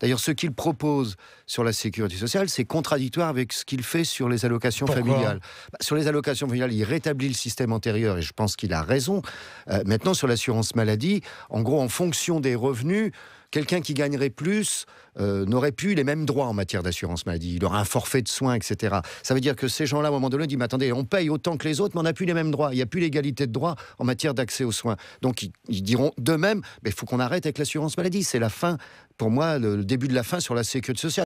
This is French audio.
D'ailleurs, ce qu'il propose sur la sécurité sociale, c'est contradictoire avec ce qu'il fait sur les allocations familiales. Bah, sur les allocations familiales, il rétablit le système antérieur et je pense qu'il a raison. Euh, maintenant, sur l'assurance maladie, en gros, en fonction des revenus, quelqu'un qui gagnerait plus euh, n'aurait plus les mêmes droits en matière d'assurance maladie. Il aura un forfait de soins, etc. Ça veut dire que ces gens-là, au moment donné, disent mais attendez, on paye autant que les autres, mais on n'a plus les mêmes droits. Il n'y a plus l'égalité de droits en matière d'accès aux soins. Donc ils, diront de même. mais il faut qu'on arrête avec l'assurance maladie. C'est la fin, pour moi, le début de la fin sur la sécurité sociale.